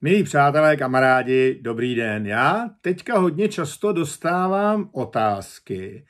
Milí přátelé, kamarádi, dobrý den. Já teďka hodně často dostávám otázky,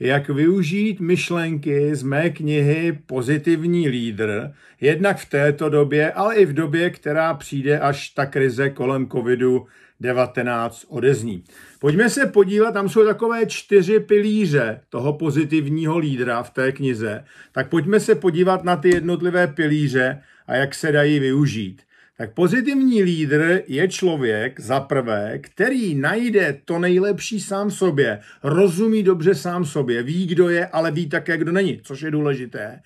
jak využít myšlenky z mé knihy Pozitivní lídr, jednak v této době, ale i v době, která přijde, až ta krize kolem covidu-19 odezní. Pojďme se podívat, tam jsou takové čtyři pilíře toho pozitivního lídra v té knize. Tak pojďme se podívat na ty jednotlivé pilíře a jak se dají využít. Tak pozitivní lídr je člověk, za prvé, který najde to nejlepší sám sobě, rozumí dobře sám sobě, ví, kdo je, ale ví také, kdo není, což je důležité.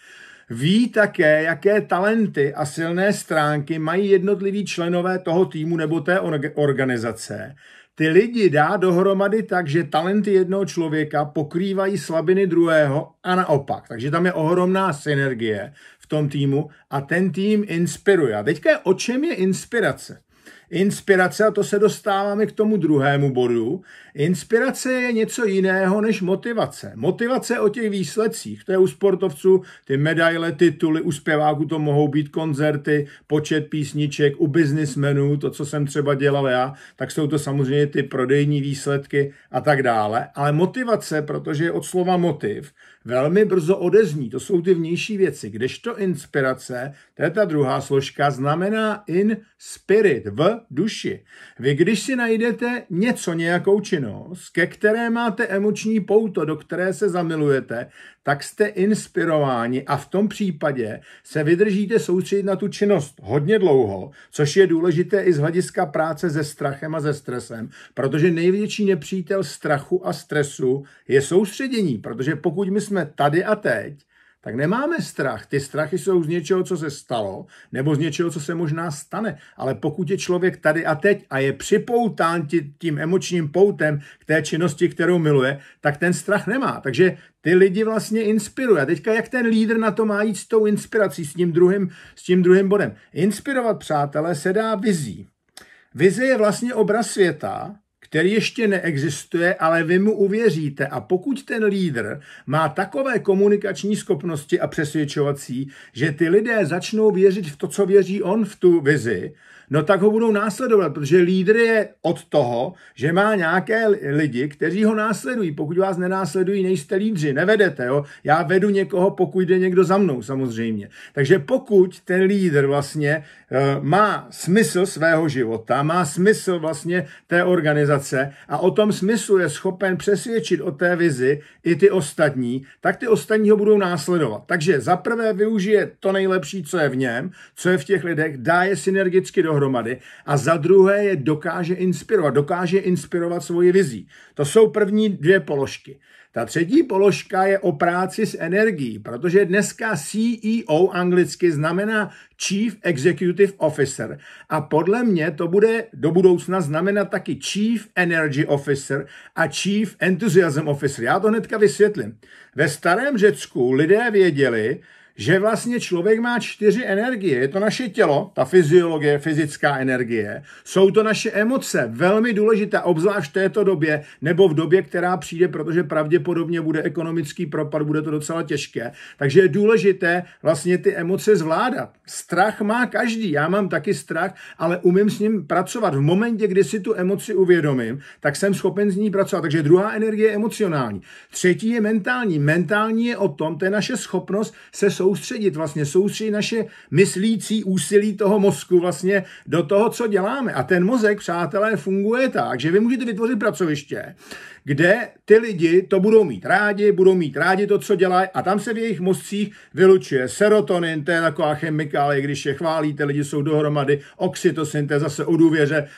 Ví také, jaké talenty a silné stránky mají jednotliví členové toho týmu nebo té organizace ty lidi dá dohromady tak, že talenty jednoho člověka pokrývají slabiny druhého a naopak. Takže tam je ohromná synergie v tom týmu a ten tým inspiruje. A teďka je, o čem je inspirace? Inspirace, a to se dostáváme k tomu druhému bodu, inspirace je něco jiného než motivace. Motivace o těch výsledcích, to je u sportovců ty medaile, tituly, u zpěváků to mohou být koncerty, počet písniček, u biznismenů, to, co jsem třeba dělal já, tak jsou to samozřejmě ty prodejní výsledky a tak dále. Ale motivace, protože je od slova motiv, velmi brzo odezní. To jsou ty vnější věci. Kdežto inspirace, to je ta druhá složka, znamená in spirit, v duši. Vy, když si najdete něco, nějakou činnost, ke které máte emoční pouto, do které se zamilujete, tak jste inspirováni a v tom případě se vydržíte soustředit na tu činnost hodně dlouho, což je důležité i z hlediska práce se strachem a se stresem, protože největší nepřítel strachu a stresu je soustředění, protože pokud my jsme jsme tady a teď, tak nemáme strach. Ty strachy jsou z něčeho, co se stalo, nebo z něčeho, co se možná stane. Ale pokud je člověk tady a teď a je připoután tím emočním poutem k té činnosti, kterou miluje, tak ten strach nemá. Takže ty lidi vlastně inspiruje. A teďka jak ten lídr na to má jít s tou inspirací, s tím druhým, s tím druhým bodem. Inspirovat, přátelé, se dá vizí. Vize je vlastně obraz světa, který ještě neexistuje, ale vy mu uvěříte. A pokud ten lídr má takové komunikační schopnosti a přesvědčovací, že ty lidé začnou věřit v to, co věří on v tu vizi, no tak ho budou následovat, protože lídr je od toho, že má nějaké lidi, kteří ho následují. Pokud vás nenásledují, nejste lídři, nevedete. Jo? Já vedu někoho, pokud jde někdo za mnou, samozřejmě. Takže pokud ten lídr vlastně eh, má smysl svého života, má smysl vlastně té organizace a o tom smyslu je schopen přesvědčit o té vizi i ty ostatní, tak ty ostatní ho budou následovat. Takže za prvé využije to nejlepší, co je v něm, co je v těch lidech, dá je synergicky dohromady dohromady a za druhé je dokáže inspirovat, dokáže inspirovat svoji vizí. To jsou první dvě položky. Ta třetí položka je o práci s energií, protože dneska CEO anglicky znamená Chief Executive Officer a podle mě to bude do budoucna znamenat taky Chief Energy Officer a Chief Enthusiasm Officer. Já to hnedka vysvětlím. Ve starém Řecku lidé věděli, že vlastně člověk má čtyři energie. Je to naše tělo, ta fyziologie, fyzická energie. Jsou to naše emoce, velmi důležité, obzvlášť v této době nebo v době, která přijde, protože pravděpodobně bude ekonomický propad, bude to docela těžké. Takže je důležité vlastně ty emoce zvládat. Strach má každý, já mám taky strach, ale umím s ním pracovat. V momentě, kdy si tu emoci uvědomím, tak jsem schopen s ní pracovat. Takže druhá energie je emocionální. Třetí je mentální. Mentální je o tom, to je naše schopnost se soustředit, vlastně soustředit naše myslící úsilí toho mozku vlastně do toho, co děláme. A ten mozek, přátelé, funguje tak, že vy můžete vytvořit pracoviště, kde ty lidi to budou mít rádi, budou mít rádi to, co dělají a tam se v jejich mozcích vylučuje serotonin, to je taková chemikálie, když je chválíte, lidi jsou dohromady, oxytocin, to je zase o důvěře,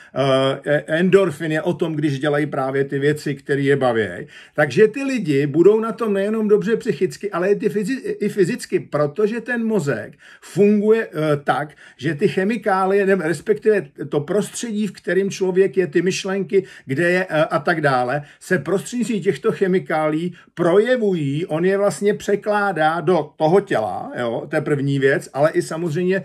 eh, e, endorfin je o tom, když dělají právě ty věci, které je baví. Takže ty lidi budou na tom nejenom dobře psychicky, ale i, fyzi- i fyzicky, protože ten mozek funguje eh, tak, že ty chemikálie, ne, respektive to prostředí, v kterém člověk je, ty myšlenky, kde je eh, a tak dále, se prostřednictvím těchto chemikálí projevují, on je vlastně překládá do toho těla, jo, to je první věc, ale i samozřejmě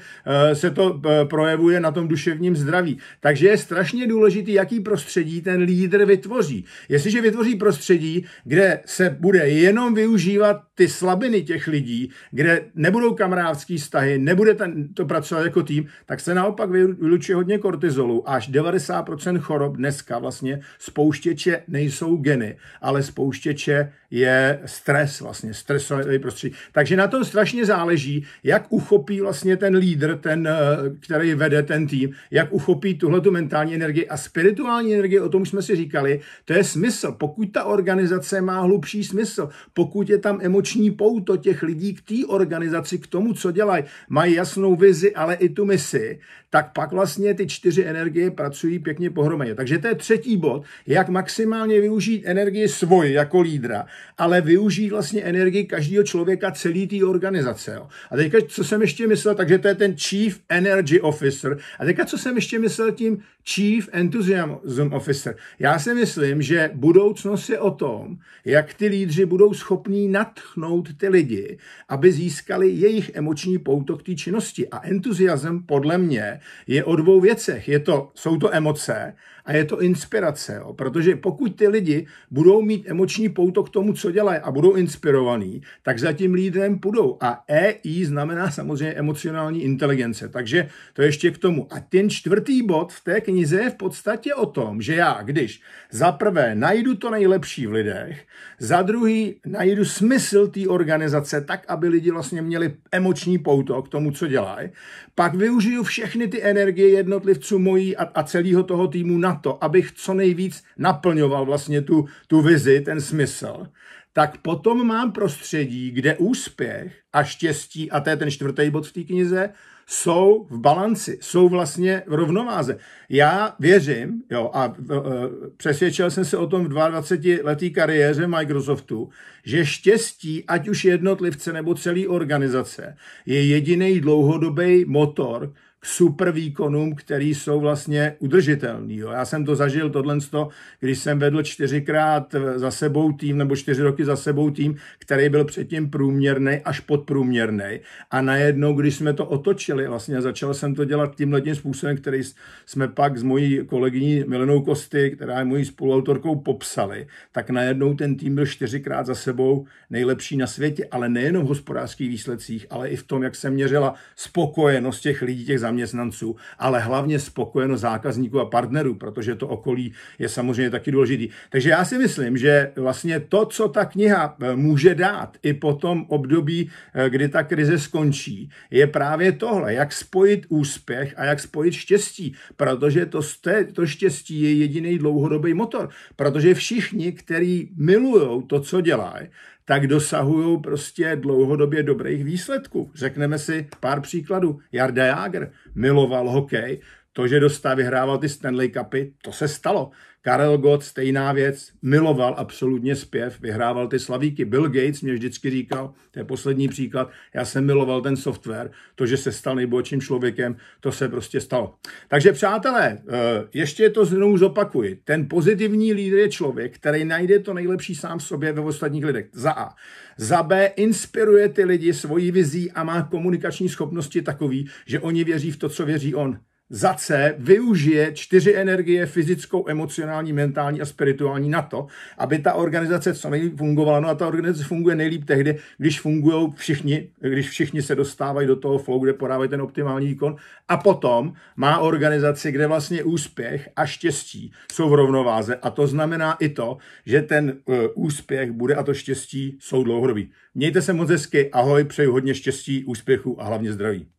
eh, se to eh, projevuje na tom duševním zdraví. Takže je strašně důležitý, jaký prostředí ten lídr vytvoří. Jestliže vytvoří prostředí, kde se bude jenom využívat ty slabiny těch lidí, kde nebudou kamarádský vztahy, nebude ten, to pracovat jako tým, tak se naopak vylučuje hodně kortizolu. Až 90% chorob dneska vlastně spouštěče nejsou geny, ale spouštěče je stres, vlastně stresový prostředí. Takže na tom strašně záleží, jak uchopí vlastně ten lídr, ten, eh, který vede ten tým, jak uchopí tuhle tu mentální energii a spirituální energii, o tom jsme si říkali, to je smysl. Pokud ta organizace má hlubší smysl, pokud je tam emoční pouto těch lidí k té organizaci, k tomu, co dělají, mají jasnou vizi, ale i tu misi, tak pak vlastně ty čtyři energie pracují pěkně pohromadě. Takže to je třetí bod, jak maximálně využít využít energii svoji jako lídra, ale využít vlastně energii každého člověka celý té organizace. Jo. A teďka, co jsem ještě myslel, takže to je ten Chief Energy Officer. A teďka, co jsem ještě myslel tím Chief Enthusiasm Officer. Já si myslím, že budoucnost je o tom, jak ty lídři budou schopní natchnout ty lidi, aby získali jejich emoční pouto k té činnosti. A entuziasm podle mě je o dvou věcech. Je to, jsou to emoce a je to inspirace. Jo? Protože pokud ty lidi budou mít emoční pouto k tomu, co dělají a budou inspirovaní, tak za tím lídrem půjdou. A EI znamená samozřejmě emocionální inteligence. Takže to ještě k tomu. A ten čtvrtý bod v té knize je v podstatě o tom, že já, když za prvé najdu to nejlepší v lidech, za druhý najdu smysl té organizace tak, aby lidi vlastně měli emoční pouto k tomu, co dělají, pak využiju všechny ty energie jednotlivců mojí a, a celého toho týmu na to, abych co nejvíc naplňoval vlastně tu, tu vizi, ten smysl tak potom mám prostředí, kde úspěch a štěstí, a to je ten čtvrtý bod v té knize, jsou v balanci, jsou vlastně v rovnováze. Já věřím, jo, a e, e přesvědčil jsem se o tom v 22-letý kariéře Microsoftu, že štěstí, ať už jednotlivce nebo celý organizace, je jediný dlouhodobý motor, k super výkonům, který jsou vlastně udržitelný. Jo. Já jsem to zažil tohle, když jsem vedl čtyřikrát za sebou tým, nebo čtyři roky za sebou tým, který byl předtím průměrný až podprůměrný. A najednou, když jsme to otočili, vlastně začal jsem to dělat tímhle tím způsobem, který jsme pak s mojí kolegyní Milenou Kosty, která je mojí spoluautorkou, popsali, tak najednou ten tým byl čtyřikrát za sebou nejlepší na světě, ale nejenom v hospodářských výsledcích, ale i v tom, jak se měřila spokojenost těch lidí, těch zaměstnanců zaměstnanců, ale hlavně spokojenost zákazníků a partnerů, protože to okolí je samozřejmě taky důležitý. Takže já si myslím, že vlastně to, co ta kniha eh, může dát i po tom období, eh, kdy ta krize skončí, je právě tohle, jak spojit úspěch a jak spojit štěstí, protože to, to štěstí je jediný dlouhodobý motor, protože všichni, kteří milují to, co dělají, tak dosahují prostě dlouhodobě dobrých výsledků. Řekneme si pár příkladů. Jarda Jágr miloval hokej, to, že Dosta vyhrával ty Stanley Cupy, to se stalo. Karel Gott, stejná věc, miloval absolutně zpěv, vyhrával ty slavíky. Bill Gates mě vždycky říkal, to je poslední příklad, já jsem miloval ten software, to, že se stal nejbohatším člověkem, to se prostě stalo. Takže přátelé, eh, ještě to znovu zopakuji. Ten pozitivní lídr je člověk, který najde to nejlepší sám v sobě ve ostatních lidech. Za A. Za B. Inspiruje ty lidi svojí vizí a má komunikační schopnosti takový, že oni věří v to, co věří on za C využije čtyři energie fyzickou, emocionální, mentální a spirituální na to, aby ta organizace co nejlíp fungovala. No a ta organizace funguje nejlíp tehdy, když fungují všichni, když všichni se dostávají do toho flow, kde podávají ten optimální výkon. A potom má organizaci, kde vlastně úspěch a štěstí jsou v rovnováze. A to znamená i to, že ten e, úspěch bude a to štěstí jsou dlouhodobý. Mějte se moc hezky, ahoj, přeju hodně štěstí, úspěchu a hlavně zdraví.